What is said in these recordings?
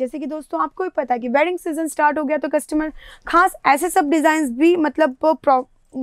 जैसे कि दोस्तों आपको भी पता है कि वेडिंग सीजन स्टार्ट हो गया तो कस्टमर खास ऐसे सब डिजाइन भी मतलब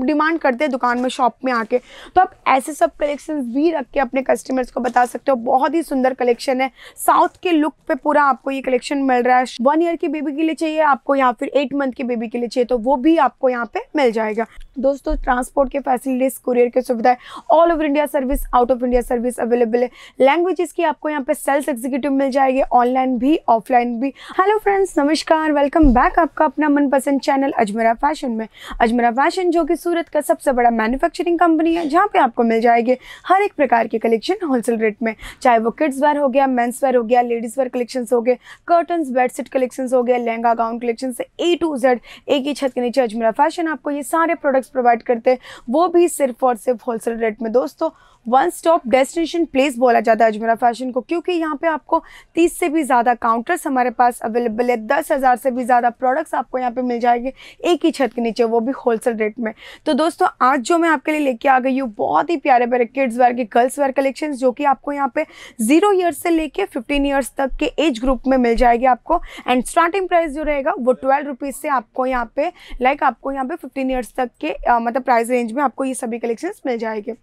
डिमांड करते हैं दुकान में शॉप में आके तो आप ऐसे सब कलेक्शन भी रख के अपने कस्टमर्स को बता सकते हो बहुत ही सुंदर कलेक्शन है साउथ के लुक पे पूरा आपको ये कलेक्शन मिल रहा है वन ईयर की बेबी के लिए चाहिए आपको या फिर एट मंथ की बेबी के लिए चाहिए तो वो भी आपको यहाँ पे मिल जाएगा दोस्तों ट्रांसपोर्ट के फैसिलिटीज कुरियर की सुविधाएं all over India service out of India service available है लैंग्वेजेस की आपको यहाँ पे सेल्स एग्जीक्यूटिव मिल जाएगी ऑनलाइन भी ऑफलाइन भी हेलो फ्रेंड्स नमस्कार वेलकम बैक आपका अपना मनपसंद चैनल अजमेरा फैशन में अजमेरा फैशन जो कि सूरत का सबसे बड़ा मैन्युफैक्चरिंग कंपनी है जहाँ पे आपको मिल जाएगी हर एक प्रकार के कलेक्शन होलसेल रेट में चाहे वो किड्स वेयर हो गया मेंस वेयर हो गया लेडीज़ वेयर कलेक्शन हो गए कर्टन बेडशीट कलेक्शन हो गए lehenga gown collection A to Z एक ही छत के नीचे अजमेरा फैशन आपको ये सारे प्रोडक्ट्स प्रोवाइड करते हैं वो भी सिर्फ और सिर्फ होलसेल रेट में दोस्तों वन स्टॉप डेस्टिनेशन प्लेस बोला जाता है अजमेरा फैशन को क्योंकि यहाँ पे आपको तीस से भी ज़्यादा काउंटर्स हमारे पास अवेलेबल है दस हज़ार से भी ज़्यादा प्रोडक्ट्स आपको यहाँ पे मिल जाएंगे एक ही छत के नीचे वो भी होलसेल रेट में तो दोस्तों आज जो मैं आपके लिए लेके आ गई हूँ बहुत ही प्यारे प्यारे किड्स वेयर के गर्ल्स वेयर कलेक्शन जो कि आपको यहाँ पे जीरो ईयर्स से लेके फिफ्टीन ईयर्स तक के एज ग्रुप में मिल जाएगी आपको एंड स्टार्टिंग प्राइस जो रहेगा वो ट्वेल्व रुपीज़ से आपको यहाँ पे लाइक आपको यहाँ पे फिफ्टीन ईयर्स तक के मतलब प्राइस रेंज में आपको ये सभी कलेक्शन मिल जाएंगे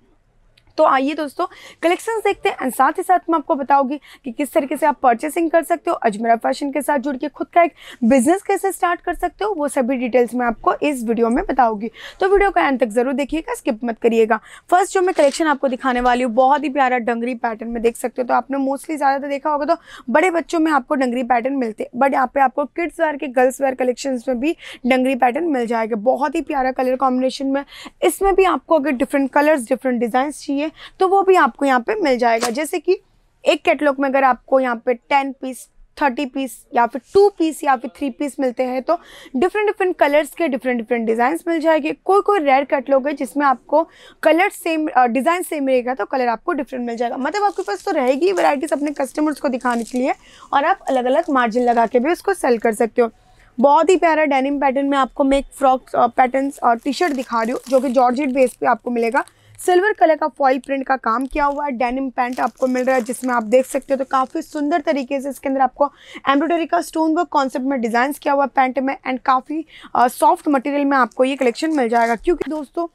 तो आइए दोस्तों कलेक्शंस देखते हैं साथ ही साथ मैं आपको बताऊंगी कि किस तरीके से आप परचेसिंग कर सकते हो अजमेरा फैशन के साथ जुड़ के खुद का एक बिजनेस कैसे स्टार्ट कर सकते हो वो सभी डिटेल्स मैं आपको इस वीडियो में बताऊंगी तो वीडियो का एंड तक जरूर देखिएगा स्किप मत करिएगा फर्स्ट जो मैं कलेक्शन आपको दिखाने वाली हूँ बहुत ही प्यारा डंगरी पैटर्न में देख सकते हो तो आपने मोस्टली ज़्यादातर देखा होगा तो बड़े बच्चों में आपको डंगरी पैटर्न मिलते हैं बट यहाँ पे आपको किड्स वेयर के गर्ल्स वेयर कलेक्शन में भी डंगरी पैटर्न मिल जाएगा बहुत ही प्यारा कलर कॉम्बिनेशन में इसमें भी आपको अगर डिफरेंट कलर्स डिफरेंट डिज़ाइन चाहिए है तो वो भी आपको यहाँ पे मिल जाएगा जैसे कि एक कैटलॉग में अगर आपको यहाँ पे टेन पीस थर्टी पीस या फिर टू पीस या फिर थ्री पीस मिलते हैं तो डिफरेंट डिफरेंट कलर्स के डिफरेंट डिफरेंट डिज़ाइंस मिल जाएंगे कोई कोई रेयर कैटलॉग है जिसमें आपको कलर सेम डिज़ाइन सेम रहेगा तो कलर आपको डिफरेंट मिल जाएगा मतलब आपके पास तो रहेगी वैराइटीज़ अपने कस्टमर्स को दिखाने के लिए और आप अलग अलग मार्जिन लगा के भी उसको सेल कर सकते हो बहुत ही प्यारा डेनिम पैटर्न में आपको मैं एक फ्रॉक पैटर्न और टी शर्ट दिखा रही हूँ जो कि जॉर्जेट बेस पे आपको मिलेगा सिल्वर कलर का फॉइल प्रिंट का काम किया हुआ है डेनिम पैंट आपको मिल रहा है जिसमें आप देख सकते हो तो काफ़ी सुंदर तरीके से इसके अंदर आपको एम्ब्रॉयडरी का स्टोन वर्क कॉन्सेप्ट में डिज़ाइन किया हुआ पैंट में एंड काफ़ी सॉफ्ट मटेरियल में आपको ये कलेक्शन मिल जाएगा क्योंकि दोस्तों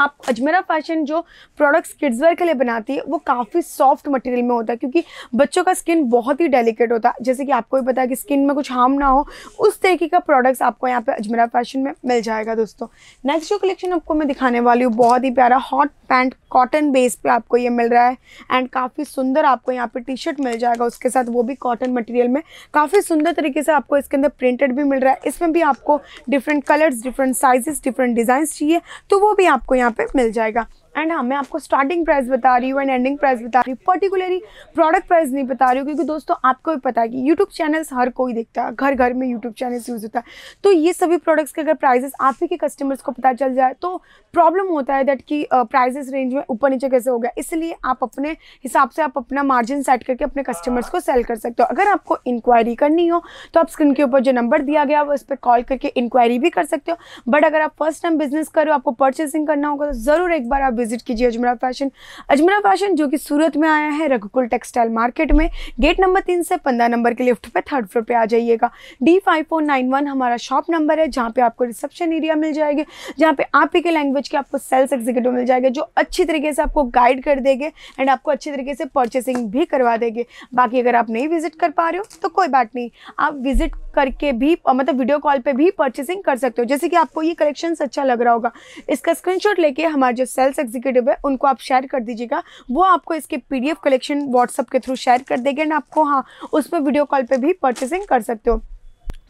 आप अजमेरा फैशन जो प्रोडक्ट्स किड्सवेयर के लिए बनाती है वो काफ़ी सॉफ्ट मटेरियल में होता है क्योंकि बच्चों का स्किन बहुत ही डेलिकेट होता है जैसे कि आपको भी पता है कि स्किन में कुछ हार्म ना हो उस तरीके का प्रोडक्ट्स आपको यहाँ पे अजमेरा फैशन में मिल जाएगा दोस्तों नेक्स्ट जो कलेक्शन आपको मैं दिखाने वाली हूँ बहुत ही प्यारा हॉट पैंट कॉटन बेस पर आपको ये मिल रहा है एंड काफ़ी सुंदर आपको यहाँ पर टी शर्ट मिल जाएगा उसके साथ वो भी कॉटन मटेरियल में काफ़ी सुंदर तरीके से आपको इसके अंदर प्रिंटेड भी मिल रहा है इसमें भी आपको different colours different sizes different designs चाहिए तो वो भी आपको यहाँ पे मिल जाएगा एंड हाँ मैं आपको स्टार्टिंग प्राइस बता रही हूँ एंड एंडिंग प्राइस बता रही हूँ पर्टिकुलरली प्रोडक्ट प्राइस नहीं बता रही हूँ क्योंकि दोस्तों आपको भी पता है कि यूट्यूब चैनल्स हर कोई देखता है घर घर में यूट्यूब चैनल्स यूज़ होता है तो ये सभी प्रोडक्ट्स के अगर प्राइजेस आप ही के कस्टमर्स को पता चल जाए तो प्रॉब्लम होता है दैट कि प्राइजेस रेंज में ऊपर नीचे कैसे हो गया इसलिए आप अपने हिसाब से आप अपना मार्जिन सेट करके अपने कस्टमर्स को सेल कर सकते हो अगर आपको इंक्वायरी करनी हो तो आप स्क्रीन के ऊपर जो नंबर दिया गया वो इस पर कॉल करके इंक्वायरी भी कर सकते हो बट अगर आप फर्स्ट टाइम बिजनेस करो आपको परचेसिंग करना होगा तो ज़रूर एक बार आप विजिट कीजिए अजमरा फैशन अजमरा फैशन जो कि सूरत में आया है रघुकुल टेक्सटाइल मार्केट में गेट नंबर तीन से पंद्रह नंबर के लिफ्ट पे थर्ड फ्लोर पे आ जाइएगा D five four nine one हमारा शॉप नंबर है जहाँ पे आपको रिसेप्शन एरिया मिल जाएगी जहाँ पे आप ही के लैंग्वेज के आपको सेल्स एग्जीक्यूटिव मिल जाएगा जो अच्छी तरीके से आपको गाइड कर देंगे एंड आपको अच्छी तरीके से परचेसिंग भी करवा देंगे बाकी अगर आप नहीं विजिट कर पा रहे हो तो कोई बात नहीं आप विजिट करके भी मतलब वीडियो कॉल पे भी परचेसिंग कर सकते हो जैसे कि आपको ये कलेक्शन अच्छा लग रहा होगा इसका स्क्रीनशॉट लेके हमारे जो सेल्स एग्जीक्यूटिव है उनको आप शेयर कर दीजिएगा वो आपको इसके पीडीएफ कलेक्शन व्हाट्सअप के थ्रू शेयर कर देंगे एंड आपको हाँ उसमें वीडियो कॉल पर भी परचेसिंग कर सकते हो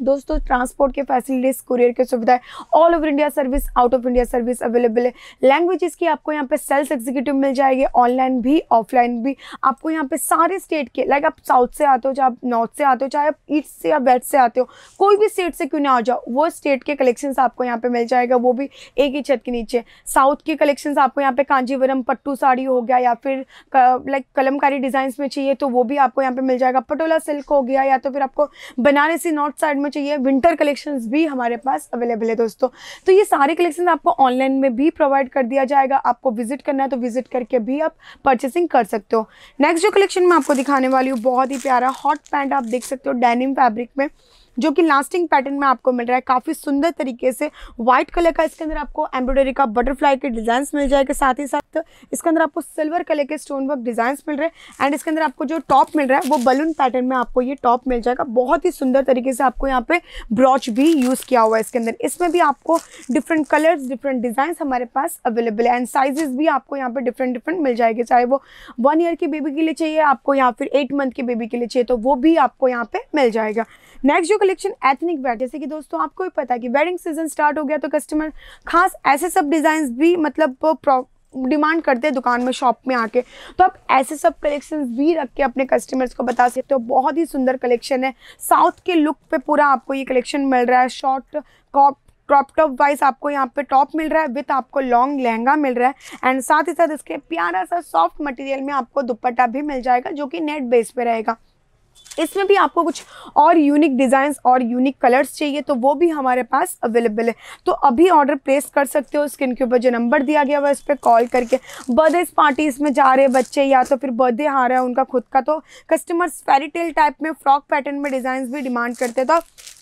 दोस्तों ट्रांसपोर्ट के फैसिलिटीज कुरियर की सुविधाएं all over India service out of India service available है लैंग्वेजेस की आपको यहाँ पे सेल्स एग्जीक्यूटिव मिल जाएगी ऑनलाइन भी ऑफलाइन भी आपको यहाँ पे सारे स्टेट के लाइक आप साउथ से आते हो चाहे आप नॉर्थ से आते हो चाहे आप ईस्ट से या वेस्ट से आते हो कोई भी स्टेट से क्यों ना आ जाओ वो स्टेट के कलेक्शन आपको यहाँ पे मिल जाएगा वो भी एक ही छत के नीचे साउथ के कलेक्शन आपको यहाँ पे कांजीवरम पट्टू साड़ी हो गया या फिर लाइक कलमकारी डिज़ाइंस में चाहिए तो वो भी आपको यहाँ पे मिल जाएगा पटोला सिल्क हो गया या तो फिर आपको बनारसी नॉर्थ साइड में चाहिए विंटर कलेक्शन भी हमारे पास अवेलेबल है दोस्तों तो ये सारे कलेक्शन आपको ऑनलाइन में भी प्रोवाइड कर दिया जाएगा आपको विजिट करना है तो विजिट करके भी आप परचेसिंग कर सकते हो नेक्स्ट जो कलेक्शन मैं आपको दिखाने वाली हूँ बहुत ही प्यारा हॉट पैंट आप देख सकते हो डेनिम फैब्रिक में जो कि लास्टिंग पैटर्न में आपको मिल रहा है काफ़ी सुंदर तरीके से व्हाइट कलर का इसके अंदर आपको एम्ब्रॉयडरी का बटरफ्लाई के डिज़ाइन मिल जाएगा साथ ही साथ इसके अंदर आपको सिल्वर कलर के स्टोन वर्क डिज़ाइन मिल रहे हैं एंड इसके अंदर आपको जो टॉप मिल रहा है वो बलून पैटर्न में आपको ये टॉप मिल जाएगा बहुत ही सुंदर तरीके से आपको यहाँ पे ब्रॉच भी यूज़ किया हुआ है इसके अंदर इसमें भी आपको डिफरेंट कलर्स डिफरेंट डिज़ाइन हमारे पास अवेलेबल है एंड साइजेस भी आपको यहाँ पे डिफरेंट डिफरेंट मिल जाएगी चाहे वो वन ईयर की बेबी के लिए चाहिए आपको या फिर एट मंथ के बेबी के लिए चाहिए तो वो भी आपको यहाँ पे मिल जाएगा नेक्स्ट जो कलेक्शन एथनिक वेयर जैसे कि दोस्तों आपको भी पता है कि वेडिंग सीजन स्टार्ट हो गया तो कस्टमर खास ऐसे सब डिज़ाइन भी मतलब डिमांड करते हैं दुकान में शॉप में आके तो आप ऐसे सब कलेक्शंस भी रख के अपने कस्टमर्स को बता सकते हो बहुत ही सुंदर कलेक्शन है साउथ के लुक पे पूरा आपको ये कलेक्शन मिल रहा है short cop crop top wise आपको यहाँ पे टॉप मिल रहा है विथ आपको लॉन्ग लहंगा मिल रहा है एंड साथ ही साथ इसके प्यारा सा सॉफ्ट मटेरियल में आपको दुपट्टा भी मिल जाएगा जो कि नेट बेस पे रहेगा इसमें भी आपको कुछ और यूनिक डिज़ाइंस और यूनिक कलर्स चाहिए तो वो भी हमारे पास अवेलेबल है तो अभी ऑर्डर प्लेस कर सकते हो स्किन के ऊपर जो नंबर दिया गया हुआ इस पर कॉल करके बर्थडे पार्टीज़ में जा रहे बच्चे या तो फिर बर्थडे आ रहा है उनका खुद का तो कस्टमर्स फेरी टाइप में फ्रॉक पैटर्न में डिज़ाइंस भी डिमांड करते तो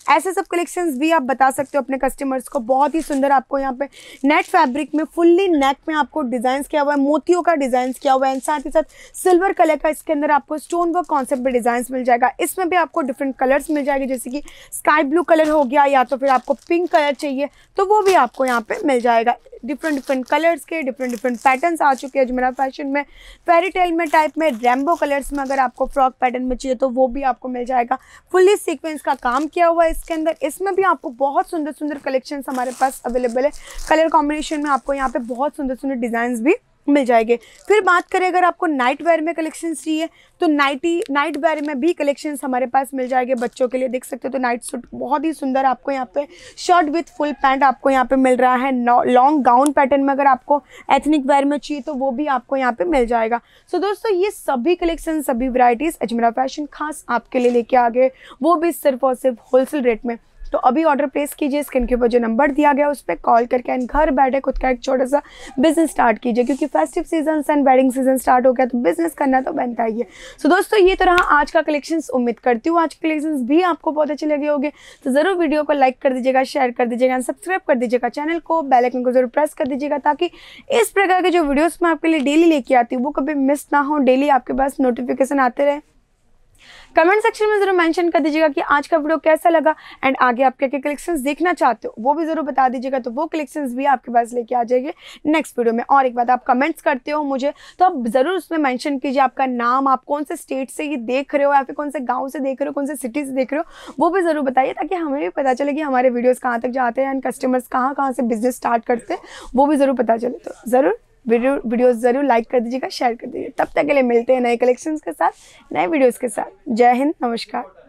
ऐसे सब कलेक्शंस भी आप बता सकते हो अपने कस्टमर्स को बहुत ही सुंदर आपको यहाँ पे नेट फैब्रिक में फुल्ली नेक में आपको डिजाइन किया हुआ है मोतियों का डिजाइन किया हुआ है एंड साथ ही साथ सिल्वर कलर का इसके अंदर आपको स्टोन वर्क कॉन्सेप्ट में डिजाइन मिल जाएगा इसमें भी आपको डिफरेंट कलर्स मिल जाएंगे जैसे कि स्काई ब्लू कलर हो गया या तो फिर आपको पिंक कलर चाहिए तो वो भी आपको यहाँ पे मिल जाएगा डिफरेंट डिफरेंट कलर्स के डिफरेंट डिफरेंट पैटर्न आ चुके हैं जो फैशन में फेरी टेल में टाइप में रेमबो कलर्स में अगर आपको फ्रॉक पैटर्न में चाहिए तो वो भी आपको मिल जाएगा फुल्ली सीक्वेंस का काम किया हुआ है इसके अंदर इसमें भी आपको बहुत सुंदर सुंदर कलेक्शन हमारे पास अवेलेबल है कलर कॉम्बिनेशन में आपको यहाँ पे बहुत सुंदर सुंदर डिज़ाइन भी मिल जाएंगे फिर बात करें अगर आपको नाइट वेयर में कलेक्शन चाहिए तो नाइटी नाइट वेयर में भी कलेक्शन हमारे पास मिल जाएंगे बच्चों के लिए देख सकते हो तो नाइट सूट बहुत ही सुंदर आपको यहाँ पे शर्ट विथ फुल पैंट आपको यहाँ पे मिल रहा है लॉन्ग गाउन पैटर्न में अगर आपको एथनिक वेयर में चाहिए तो वो भी आपको यहाँ पे मिल जाएगा सो so, दोस्तों ये सभी कलेक्शन सभी वराइटीज़ अजमेरा फैशन खास आपके लिए लेके आ गए वो भी सिर्फ और सिर्फ होलसेल रेट में तो अभी ऑर्डर प्लेस कीजिए स्क्रीन के ऊपर जो नंबर दिया गया उस पर कॉल करके एंड घर बैठे खुद का एक छोटा सा बिजनेस स्टार्ट कीजिए क्योंकि festive season and wedding season start हो गया तो बिजनेस करना तो बनता ही है सो so, दोस्तों ये तो रहा आज का कलेक्शन उम्मीद करती हूँ आज कलेक्शन भी आपको बहुत अच्छे लगे होंगे तो ज़रूर वीडियो को लाइक कर दीजिएगा शेयर कर दीजिएगा एंड सब्सक्राइब कर दीजिएगा चैनल को बेलाइकन को जरूर प्रेस कर दीजिएगा ताकि इस प्रकार के जो वीडियोज़ मैं आपके लिए डेली लेके आती हूँ वो कभी मिस ना हो डेली आपके पास नोटिफिकेशन आते रहे कमेंट सेक्शन में जरूर मेंशन कर दीजिएगा कि आज का वीडियो कैसा लगा एंड आगे आप क्या क्या कलेक्शन देखना चाहते हो वो भी जरूर बता दीजिएगा तो वो कलेक्शन भी आपके पास लेके आ जाएंगे नेक्स्ट वीडियो में और एक बात आप कमेंट्स करते हो मुझे तो आप जरूर उसमें मैंशन कीजिए आपका नाम आप कौन से स्टेट से ये देख रहे हो या फिर कौन से गाँव से देख रहे हो कौन से सिटी से देख रहे हो वो भी जरूर बताइए ताकि हमें भी पता चले कि हमारे वीडियोज़ कहाँ तक जाते हैं एंड कस्टमर्स कहाँ कहाँ से बिजनेस स्टार्ट करते हैं वो भी ज़रूर पता चले तो ज़रूर वीडियो वीडियोस ज़रूर लाइक कर दीजिएगा शेयर कर दीजिएगा तब तक के लिए मिलते हैं नए कलेक्शंस के साथ नए वीडियोस के साथ जय हिंद नमस्कार